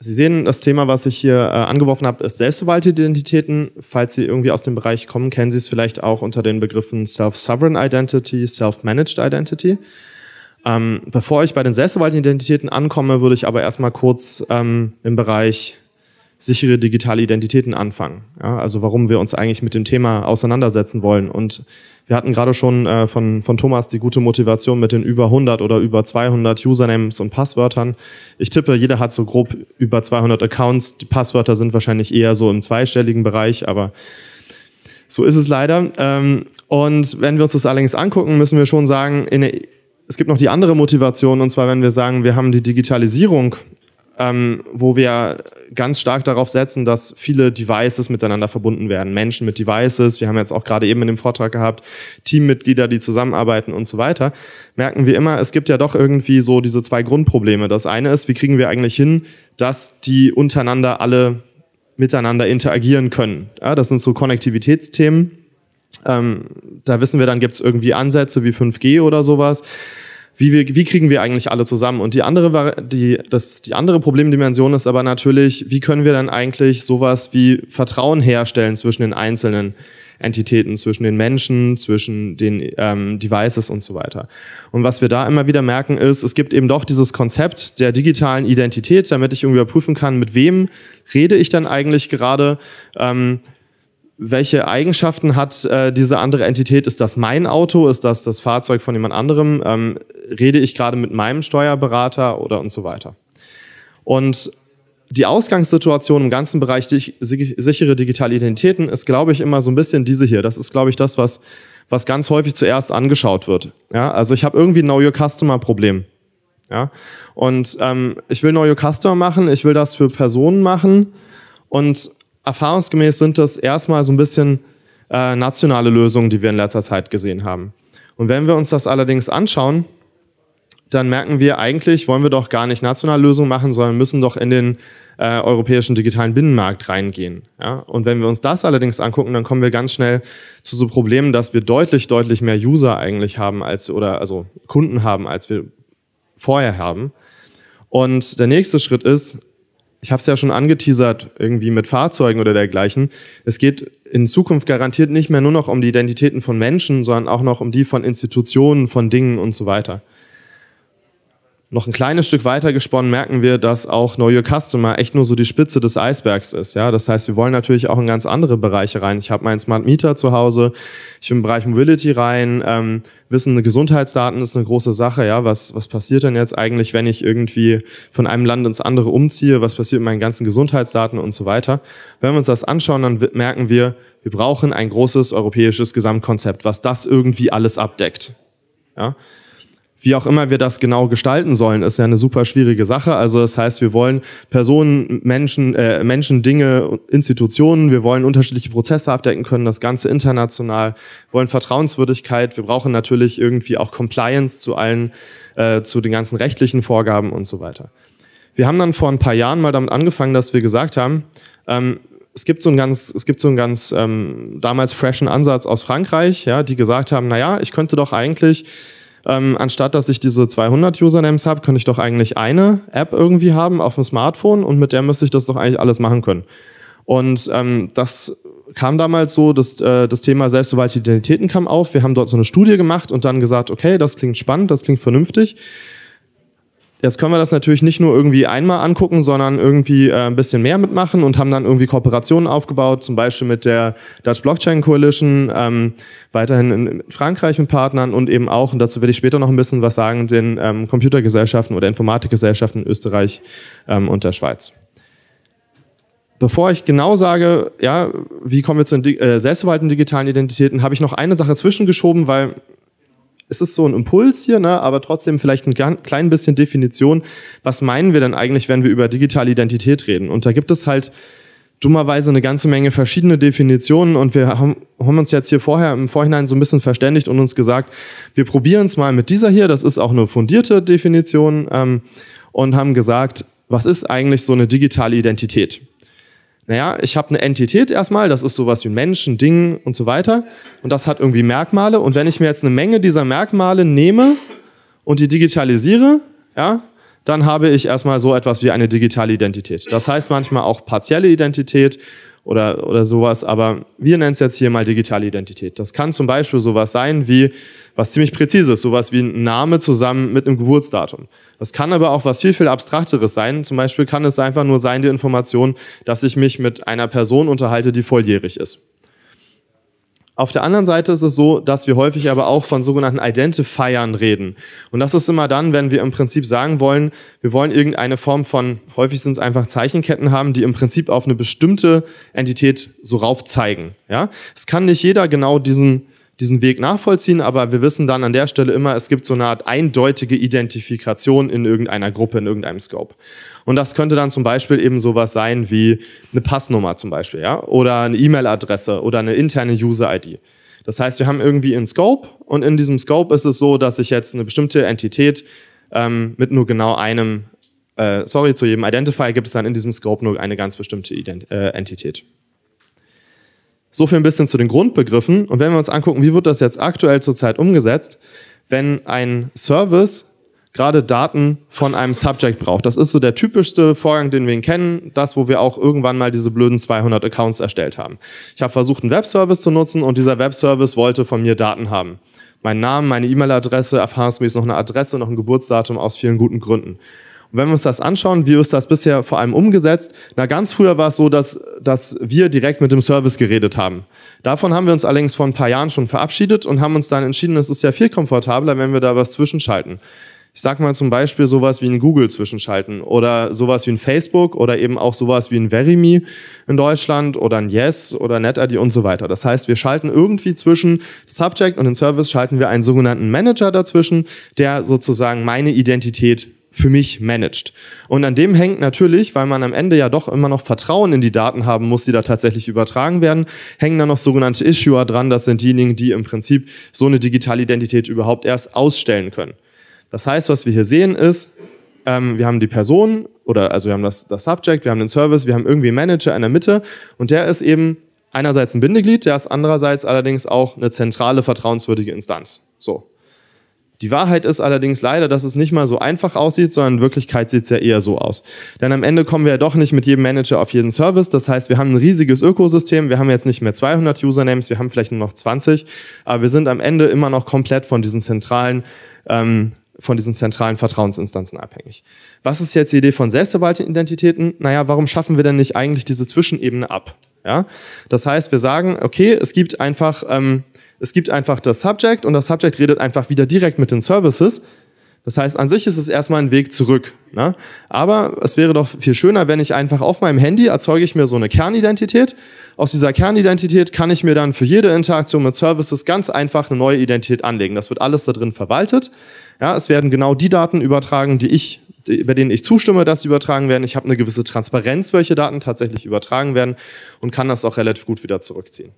Sie sehen, das Thema, was ich hier äh, angeworfen habe, ist selbstverwaltete Identitäten. Falls Sie irgendwie aus dem Bereich kommen, kennen Sie es vielleicht auch unter den Begriffen Self-Sovereign Identity, Self-Managed Identity. Ähm, bevor ich bei den selbstverwalteten Identitäten ankomme, würde ich aber erstmal kurz ähm, im Bereich sichere digitale Identitäten anfangen. Ja, also warum wir uns eigentlich mit dem Thema auseinandersetzen wollen. Und wir hatten gerade schon äh, von, von Thomas die gute Motivation mit den über 100 oder über 200 Usernames und Passwörtern. Ich tippe, jeder hat so grob über 200 Accounts. Die Passwörter sind wahrscheinlich eher so im zweistelligen Bereich, aber so ist es leider. Ähm, und wenn wir uns das allerdings angucken, müssen wir schon sagen, in der es gibt noch die andere Motivation, und zwar, wenn wir sagen, wir haben die Digitalisierung ähm, wo wir ganz stark darauf setzen, dass viele Devices miteinander verbunden werden. Menschen mit Devices, wir haben jetzt auch gerade eben in dem Vortrag gehabt, Teammitglieder, die zusammenarbeiten und so weiter, merken wir immer, es gibt ja doch irgendwie so diese zwei Grundprobleme. Das eine ist, wie kriegen wir eigentlich hin, dass die untereinander alle miteinander interagieren können. Ja, das sind so Konnektivitätsthemen. Ähm, da wissen wir dann, gibt es irgendwie Ansätze wie 5G oder sowas wie, wir, wie kriegen wir eigentlich alle zusammen? Und die andere, die, das, die andere Problemdimension ist aber natürlich, wie können wir dann eigentlich sowas wie Vertrauen herstellen zwischen den einzelnen Entitäten, zwischen den Menschen, zwischen den ähm, Devices und so weiter. Und was wir da immer wieder merken ist, es gibt eben doch dieses Konzept der digitalen Identität, damit ich irgendwie überprüfen kann, mit wem rede ich dann eigentlich gerade. Ähm, welche Eigenschaften hat äh, diese andere Entität? Ist das mein Auto? Ist das das Fahrzeug von jemand anderem? Ähm, rede ich gerade mit meinem Steuerberater oder und so weiter? Und die Ausgangssituation im ganzen Bereich dich, sichere digitale Identitäten ist, glaube ich, immer so ein bisschen diese hier. Das ist, glaube ich, das, was, was ganz häufig zuerst angeschaut wird. Ja, also ich habe irgendwie ein Know Your Customer Problem. Ja, und ähm, ich will Know Your Customer machen, ich will das für Personen machen und erfahrungsgemäß sind das erstmal so ein bisschen äh, nationale Lösungen, die wir in letzter Zeit gesehen haben. Und wenn wir uns das allerdings anschauen, dann merken wir eigentlich, wollen wir doch gar nicht nationale Lösungen machen, sondern müssen doch in den äh, europäischen digitalen Binnenmarkt reingehen. Ja? Und wenn wir uns das allerdings angucken, dann kommen wir ganz schnell zu so Problemen, dass wir deutlich, deutlich mehr User eigentlich haben als oder also Kunden haben, als wir vorher haben. Und der nächste Schritt ist, ich habe es ja schon angeteasert, irgendwie mit Fahrzeugen oder dergleichen. Es geht in Zukunft garantiert nicht mehr nur noch um die Identitäten von Menschen, sondern auch noch um die von Institutionen, von Dingen und so weiter. Noch ein kleines Stück weiter gesponnen merken wir, dass auch neue Customer echt nur so die Spitze des Eisbergs ist. Ja, das heißt, wir wollen natürlich auch in ganz andere Bereiche rein. Ich habe meinen Smart Meter zu Hause, ich will im Bereich Mobility rein. Ähm, wissen, Gesundheitsdaten ist eine große Sache, ja, was, was passiert denn jetzt eigentlich, wenn ich irgendwie von einem Land ins andere umziehe, was passiert mit meinen ganzen Gesundheitsdaten und so weiter. Wenn wir uns das anschauen, dann merken wir, wir brauchen ein großes europäisches Gesamtkonzept, was das irgendwie alles abdeckt. Ja? Wie auch immer wir das genau gestalten sollen, ist ja eine super schwierige Sache. Also das heißt, wir wollen Personen, Menschen, äh, Menschen, Dinge, Institutionen, wir wollen unterschiedliche Prozesse abdecken können, das Ganze international, wir wollen Vertrauenswürdigkeit, wir brauchen natürlich irgendwie auch Compliance zu allen, äh, zu den ganzen rechtlichen Vorgaben und so weiter. Wir haben dann vor ein paar Jahren mal damit angefangen, dass wir gesagt haben, ähm, es gibt so einen ganz, es gibt so einen ganz ähm, damals freshen Ansatz aus Frankreich, ja, die gesagt haben, naja, ich könnte doch eigentlich ähm, anstatt dass ich diese 200 Usernames habe, könnte ich doch eigentlich eine App irgendwie haben auf dem Smartphone und mit der müsste ich das doch eigentlich alles machen können. Und ähm, das kam damals so, dass äh, das Thema selbstverwaltete Identitäten kam auf. Wir haben dort so eine Studie gemacht und dann gesagt, okay, das klingt spannend, das klingt vernünftig. Jetzt können wir das natürlich nicht nur irgendwie einmal angucken, sondern irgendwie äh, ein bisschen mehr mitmachen und haben dann irgendwie Kooperationen aufgebaut, zum Beispiel mit der Dutch Blockchain Coalition, ähm, weiterhin in Frankreich mit Partnern und eben auch, und dazu werde ich später noch ein bisschen was sagen, den ähm, Computergesellschaften oder Informatikgesellschaften in Österreich ähm, und der Schweiz. Bevor ich genau sage, ja, wie kommen wir zu den äh, selbstverwaltenden digitalen Identitäten, habe ich noch eine Sache zwischengeschoben, weil es ist so ein Impuls hier, ne, aber trotzdem vielleicht ein klein bisschen Definition. Was meinen wir denn eigentlich, wenn wir über digitale Identität reden? Und da gibt es halt dummerweise eine ganze Menge verschiedene Definitionen und wir haben, haben uns jetzt hier vorher im Vorhinein so ein bisschen verständigt und uns gesagt, wir probieren es mal mit dieser hier, das ist auch eine fundierte Definition ähm, und haben gesagt, was ist eigentlich so eine digitale Identität? naja, ich habe eine Entität erstmal, das ist sowas wie ein Mensch, ein Ding und so weiter. Und das hat irgendwie Merkmale. Und wenn ich mir jetzt eine Menge dieser Merkmale nehme und die digitalisiere, ja, dann habe ich erstmal so etwas wie eine digitale Identität. Das heißt manchmal auch partielle Identität oder, oder sowas, aber wir nennen es jetzt hier mal digitale Identität. Das kann zum Beispiel sowas sein wie, was ziemlich präzise ist, sowas wie ein Name zusammen mit einem Geburtsdatum. Das kann aber auch was viel, viel abstrakteres sein. Zum Beispiel kann es einfach nur sein, die Information, dass ich mich mit einer Person unterhalte, die volljährig ist. Auf der anderen Seite ist es so, dass wir häufig aber auch von sogenannten Identifiern reden. Und das ist immer dann, wenn wir im Prinzip sagen wollen, wir wollen irgendeine Form von, häufig sind es einfach Zeichenketten haben, die im Prinzip auf eine bestimmte Entität so rauf zeigen. Ja? Es kann nicht jeder genau diesen diesen Weg nachvollziehen, aber wir wissen dann an der Stelle immer, es gibt so eine Art eindeutige Identifikation in irgendeiner Gruppe, in irgendeinem Scope. Und das könnte dann zum Beispiel eben sowas sein wie eine Passnummer zum Beispiel, ja, oder eine E-Mail-Adresse oder eine interne User-ID. Das heißt, wir haben irgendwie einen Scope und in diesem Scope ist es so, dass ich jetzt eine bestimmte Entität ähm, mit nur genau einem, äh, sorry, zu jedem Identifier gibt es dann in diesem Scope nur eine ganz bestimmte Ident äh, Entität. So viel ein bisschen zu den Grundbegriffen. Und wenn wir uns angucken, wie wird das jetzt aktuell zurzeit umgesetzt, wenn ein Service gerade Daten von einem Subject braucht. Das ist so der typischste Vorgang, den wir ihn kennen, das, wo wir auch irgendwann mal diese blöden 200 Accounts erstellt haben. Ich habe versucht, einen Webservice zu nutzen und dieser Webservice wollte von mir Daten haben. Mein Name, meine E-Mail-Adresse, erfahrungsgemäß noch eine Adresse, noch ein Geburtsdatum aus vielen guten Gründen wenn wir uns das anschauen, wie ist das bisher vor allem umgesetzt? Na, ganz früher war es so, dass, dass wir direkt mit dem Service geredet haben. Davon haben wir uns allerdings vor ein paar Jahren schon verabschiedet und haben uns dann entschieden, es ist ja viel komfortabler, wenn wir da was zwischenschalten. Ich sag mal zum Beispiel sowas wie ein Google zwischenschalten oder sowas wie ein Facebook oder eben auch sowas wie ein Verimi in Deutschland oder ein Yes oder NetID und so weiter. Das heißt, wir schalten irgendwie zwischen Subject und den Service schalten wir einen sogenannten Manager dazwischen, der sozusagen meine Identität für mich managt. Und an dem hängt natürlich, weil man am Ende ja doch immer noch Vertrauen in die Daten haben muss, die da tatsächlich übertragen werden, hängen da noch sogenannte Issuer dran. Das sind diejenigen, die im Prinzip so eine digitale Identität überhaupt erst ausstellen können. Das heißt, was wir hier sehen ist, ähm, wir haben die Person oder also wir haben das, das Subject, wir haben den Service, wir haben irgendwie einen Manager in der Mitte und der ist eben einerseits ein Bindeglied, der ist andererseits allerdings auch eine zentrale vertrauenswürdige Instanz. So, die Wahrheit ist allerdings leider, dass es nicht mal so einfach aussieht, sondern in Wirklichkeit sieht es ja eher so aus. Denn am Ende kommen wir ja doch nicht mit jedem Manager auf jeden Service. Das heißt, wir haben ein riesiges Ökosystem. Wir haben jetzt nicht mehr 200 Usernames, wir haben vielleicht nur noch 20. Aber wir sind am Ende immer noch komplett von diesen zentralen, ähm, von diesen zentralen Vertrauensinstanzen abhängig. Was ist jetzt die Idee von Selbstverwalteten-Identitäten? Naja, warum schaffen wir denn nicht eigentlich diese Zwischenebene ab? Ja? Das heißt, wir sagen, okay, es gibt einfach... Ähm, es gibt einfach das Subject und das Subject redet einfach wieder direkt mit den Services. Das heißt, an sich ist es erstmal ein Weg zurück. Ne? Aber es wäre doch viel schöner, wenn ich einfach auf meinem Handy erzeuge ich mir so eine Kernidentität. Aus dieser Kernidentität kann ich mir dann für jede Interaktion mit Services ganz einfach eine neue Identität anlegen. Das wird alles da drin verwaltet. Ja, es werden genau die Daten übertragen, die ich bei denen ich zustimme, dass sie übertragen werden. Ich habe eine gewisse Transparenz, welche Daten tatsächlich übertragen werden und kann das auch relativ gut wieder zurückziehen.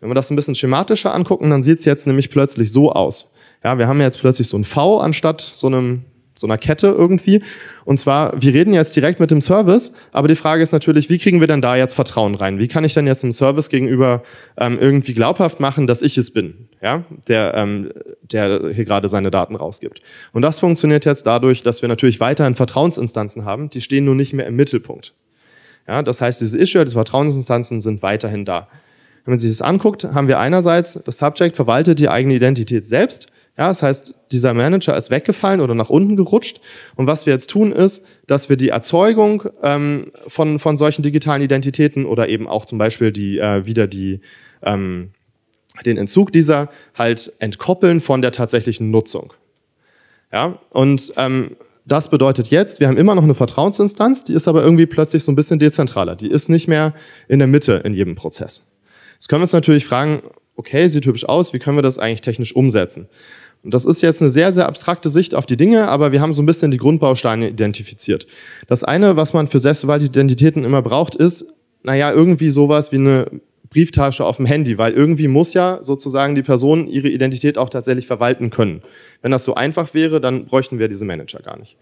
Wenn wir das ein bisschen schematischer angucken, dann sieht es jetzt nämlich plötzlich so aus. Ja, wir haben jetzt plötzlich so ein V anstatt so einem so einer Kette irgendwie. Und zwar, wir reden jetzt direkt mit dem Service, aber die Frage ist natürlich, wie kriegen wir denn da jetzt Vertrauen rein? Wie kann ich denn jetzt dem Service gegenüber ähm, irgendwie glaubhaft machen, dass ich es bin, ja, der, ähm, der hier gerade seine Daten rausgibt? Und das funktioniert jetzt dadurch, dass wir natürlich weiterhin Vertrauensinstanzen haben, die stehen nun nicht mehr im Mittelpunkt. Ja, das heißt, diese Issue, diese Vertrauensinstanzen sind weiterhin da. Wenn man sich das anguckt, haben wir einerseits, das Subject verwaltet die eigene Identität selbst. Ja, das heißt, dieser Manager ist weggefallen oder nach unten gerutscht. Und was wir jetzt tun, ist, dass wir die Erzeugung ähm, von, von solchen digitalen Identitäten oder eben auch zum Beispiel die, äh, wieder die, ähm, den Entzug dieser halt entkoppeln von der tatsächlichen Nutzung. Ja, und ähm, das bedeutet jetzt, wir haben immer noch eine Vertrauensinstanz, die ist aber irgendwie plötzlich so ein bisschen dezentraler. Die ist nicht mehr in der Mitte in jedem Prozess. Jetzt können wir uns natürlich fragen, okay, sieht hübsch aus, wie können wir das eigentlich technisch umsetzen? Und das ist jetzt eine sehr, sehr abstrakte Sicht auf die Dinge, aber wir haben so ein bisschen die Grundbausteine identifiziert. Das eine, was man für selbstverwaltete Identitäten immer braucht, ist, naja, irgendwie sowas wie eine Brieftasche auf dem Handy, weil irgendwie muss ja sozusagen die Person ihre Identität auch tatsächlich verwalten können. Wenn das so einfach wäre, dann bräuchten wir diese Manager gar nicht.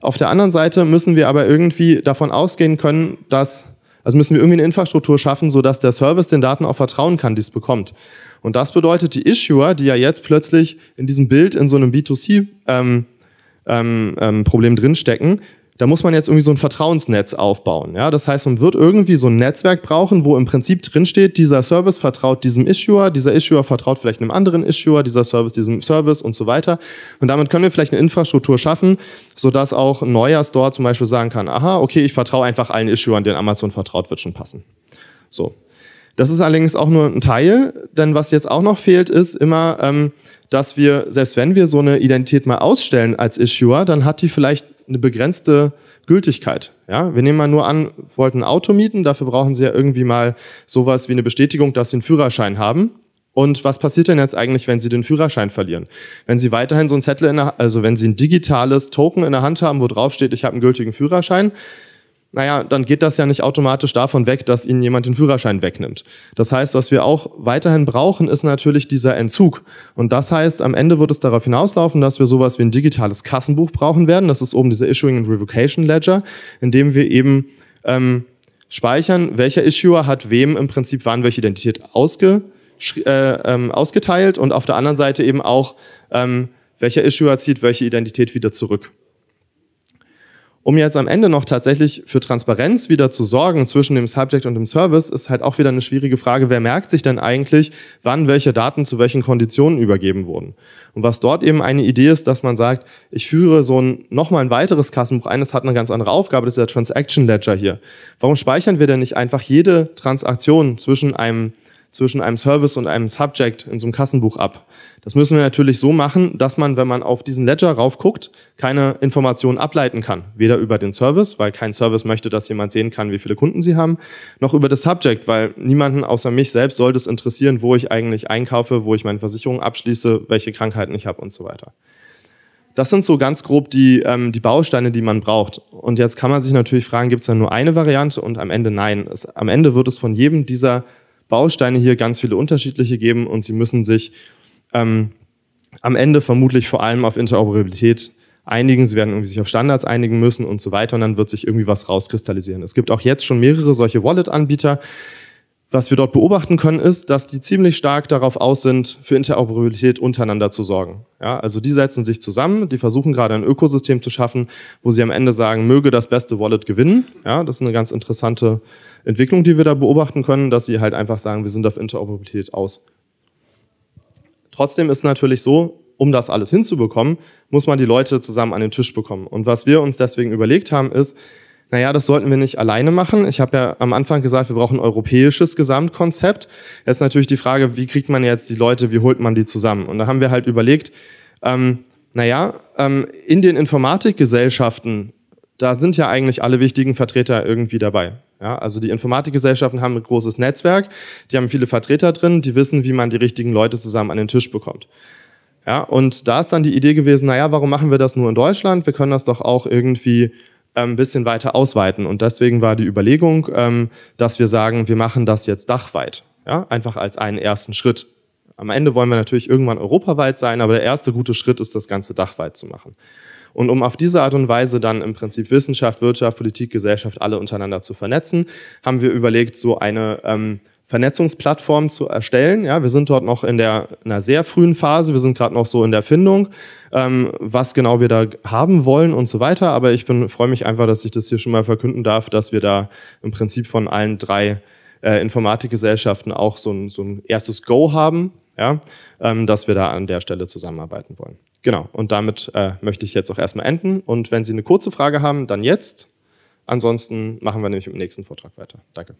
Auf der anderen Seite müssen wir aber irgendwie davon ausgehen können, dass also müssen wir irgendwie eine Infrastruktur schaffen, sodass der Service den Daten auch vertrauen kann, die es bekommt. Und das bedeutet, die Issuer, die ja jetzt plötzlich in diesem Bild in so einem B2C ähm, ähm, ähm, Problem drinstecken, da muss man jetzt irgendwie so ein Vertrauensnetz aufbauen. Ja? Das heißt, man wird irgendwie so ein Netzwerk brauchen, wo im Prinzip drinsteht, dieser Service vertraut diesem Issuer, dieser Issuer vertraut vielleicht einem anderen Issuer, dieser Service diesem Service und so weiter. Und damit können wir vielleicht eine Infrastruktur schaffen, sodass auch ein neuer Store zum Beispiel sagen kann, aha, okay, ich vertraue einfach allen Issuern, denen Amazon vertraut, wird schon passen. So. Das ist allerdings auch nur ein Teil, denn was jetzt auch noch fehlt, ist immer, ähm, dass wir, selbst wenn wir so eine Identität mal ausstellen als Issuer, dann hat die vielleicht eine begrenzte Gültigkeit. Ja, wir nehmen mal nur an, wollten ein Auto mieten, dafür brauchen Sie ja irgendwie mal sowas wie eine Bestätigung, dass Sie einen Führerschein haben. Und was passiert denn jetzt eigentlich, wenn Sie den Führerschein verlieren? Wenn Sie weiterhin so ein Zettel in der, also wenn Sie ein digitales Token in der Hand haben, wo drauf steht, ich habe einen gültigen Führerschein, naja, dann geht das ja nicht automatisch davon weg, dass ihnen jemand den Führerschein wegnimmt. Das heißt, was wir auch weiterhin brauchen, ist natürlich dieser Entzug. Und das heißt, am Ende wird es darauf hinauslaufen, dass wir sowas wie ein digitales Kassenbuch brauchen werden. Das ist oben dieser Issuing and Revocation Ledger, in dem wir eben ähm, speichern, welcher Issuer hat wem im Prinzip wann welche Identität ausge, äh, ähm, ausgeteilt und auf der anderen Seite eben auch, ähm, welcher Issuer zieht welche Identität wieder zurück. Um jetzt am Ende noch tatsächlich für Transparenz wieder zu sorgen zwischen dem Subject und dem Service, ist halt auch wieder eine schwierige Frage, wer merkt sich denn eigentlich, wann welche Daten zu welchen Konditionen übergeben wurden. Und was dort eben eine Idee ist, dass man sagt, ich führe so ein, nochmal ein weiteres Kassenbuch ein, das hat eine ganz andere Aufgabe, das ist der Transaction Ledger hier. Warum speichern wir denn nicht einfach jede Transaktion zwischen einem zwischen einem Service und einem Subject in so einem Kassenbuch ab. Das müssen wir natürlich so machen, dass man, wenn man auf diesen Ledger raufguckt, keine Informationen ableiten kann. Weder über den Service, weil kein Service möchte, dass jemand sehen kann, wie viele Kunden sie haben, noch über das Subject, weil niemanden außer mich selbst sollte es interessieren, wo ich eigentlich einkaufe, wo ich meine Versicherung abschließe, welche Krankheiten ich habe und so weiter. Das sind so ganz grob die, ähm, die Bausteine, die man braucht. Und jetzt kann man sich natürlich fragen, gibt es da nur eine Variante? Und am Ende nein. Es, am Ende wird es von jedem dieser Bausteine hier ganz viele unterschiedliche geben und sie müssen sich ähm, am Ende vermutlich vor allem auf Interoperabilität einigen, sie werden irgendwie sich auf Standards einigen müssen und so weiter und dann wird sich irgendwie was rauskristallisieren. Es gibt auch jetzt schon mehrere solche Wallet-Anbieter, was wir dort beobachten können, ist, dass die ziemlich stark darauf aus sind, für Interoperabilität untereinander zu sorgen. Ja, also die setzen sich zusammen, die versuchen gerade ein Ökosystem zu schaffen, wo sie am Ende sagen, möge das beste Wallet gewinnen. Ja, das ist eine ganz interessante Entwicklung, die wir da beobachten können, dass sie halt einfach sagen, wir sind auf Interoperabilität aus. Trotzdem ist natürlich so, um das alles hinzubekommen, muss man die Leute zusammen an den Tisch bekommen. Und was wir uns deswegen überlegt haben, ist, naja, das sollten wir nicht alleine machen. Ich habe ja am Anfang gesagt, wir brauchen ein europäisches Gesamtkonzept. Jetzt ist natürlich die Frage, wie kriegt man jetzt die Leute, wie holt man die zusammen? Und da haben wir halt überlegt, ähm, naja, ähm, in den Informatikgesellschaften, da sind ja eigentlich alle wichtigen Vertreter irgendwie dabei. Ja, also die Informatikgesellschaften haben ein großes Netzwerk, die haben viele Vertreter drin, die wissen, wie man die richtigen Leute zusammen an den Tisch bekommt. Ja, und da ist dann die Idee gewesen, naja, warum machen wir das nur in Deutschland? Wir können das doch auch irgendwie ein ähm, bisschen weiter ausweiten. Und deswegen war die Überlegung, ähm, dass wir sagen, wir machen das jetzt dachweit. Ja? Einfach als einen ersten Schritt. Am Ende wollen wir natürlich irgendwann europaweit sein, aber der erste gute Schritt ist, das Ganze dachweit zu machen. Und um auf diese Art und Weise dann im Prinzip Wissenschaft, Wirtschaft, Politik, Gesellschaft alle untereinander zu vernetzen, haben wir überlegt, so eine ähm, Vernetzungsplattform zu erstellen. Ja, wir sind dort noch in der in einer sehr frühen Phase. Wir sind gerade noch so in der Erfindung, ähm, was genau wir da haben wollen und so weiter. Aber ich bin freue mich einfach, dass ich das hier schon mal verkünden darf, dass wir da im Prinzip von allen drei äh, Informatikgesellschaften auch so ein, so ein erstes Go haben, ja, ähm, dass wir da an der Stelle zusammenarbeiten wollen. Genau. Und damit äh, möchte ich jetzt auch erstmal enden. Und wenn Sie eine kurze Frage haben, dann jetzt. Ansonsten machen wir nämlich im nächsten Vortrag weiter. Danke.